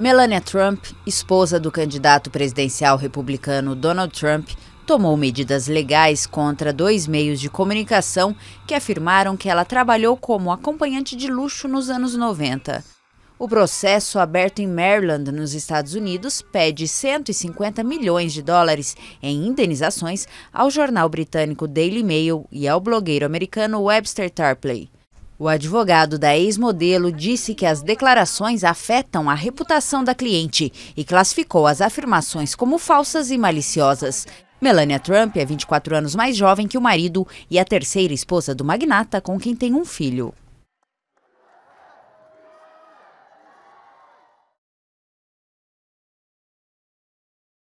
Melania Trump, esposa do candidato presidencial republicano Donald Trump, tomou medidas legais contra dois meios de comunicação que afirmaram que ela trabalhou como acompanhante de luxo nos anos 90. O processo aberto em Maryland, nos Estados Unidos, pede 150 milhões de dólares em indenizações ao jornal britânico Daily Mail e ao blogueiro americano Webster Tarpley. O advogado da ex-modelo disse que as declarações afetam a reputação da cliente e classificou as afirmações como falsas e maliciosas. Melania Trump é 24 anos mais jovem que o marido e a terceira esposa do magnata com quem tem um filho.